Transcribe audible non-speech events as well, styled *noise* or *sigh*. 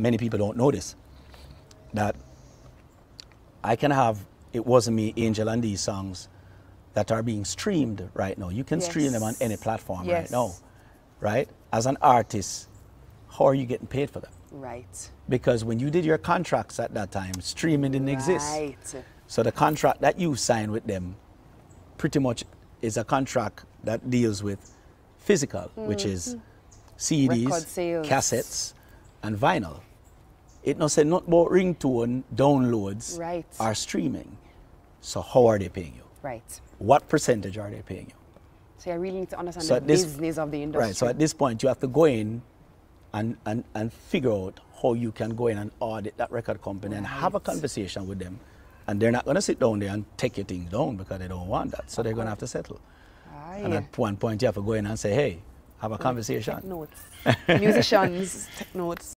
many people don't notice that I can have It Wasn't Me, Angel, and these songs that are being streamed right now. You can yes. stream them on any platform yes. right now, right? As an artist, how are you getting paid for them? Right. Because when you did your contracts at that time, streaming didn't right. exist. So the contract that you signed with them pretty much is a contract that deals with physical, mm. which is mm-hmm. CDs, cassettes, and vinyl it not say not about ringtone downloads right. are streaming. So how are they paying you? Right. What percentage are they paying you? So I really need to understand so the this, business of the industry. Right. So at this point, you have to go in and, and, and figure out how you can go in and audit that record company right. and have a conversation with them. And they're not going to sit down there and take your things down because they don't want that. So they're going to have to settle. Aye. And at one point, you have to go in and say, hey, have a conversation. Take notes. *laughs* Musicians, take notes.